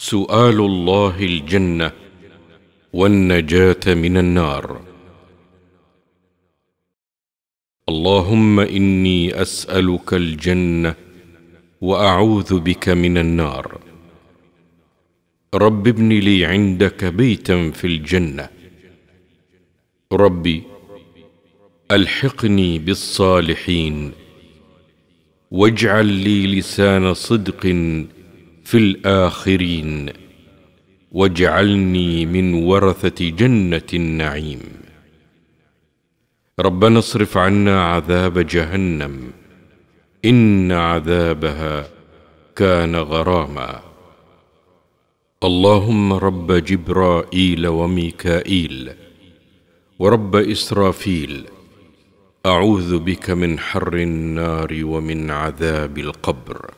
سؤال الله الجنه والنجاه من النار اللهم اني اسالك الجنه واعوذ بك من النار رب ابن لي عندك بيتا في الجنه ربي الحقني بالصالحين واجعل لي لسان صدق في الآخرين واجعلني من ورثة جنة النعيم ربنا اصرف عنا عذاب جهنم إن عذابها كان غراما اللهم رب جبرائيل وميكائيل ورب إسرافيل أعوذ بك من حر النار ومن عذاب القبر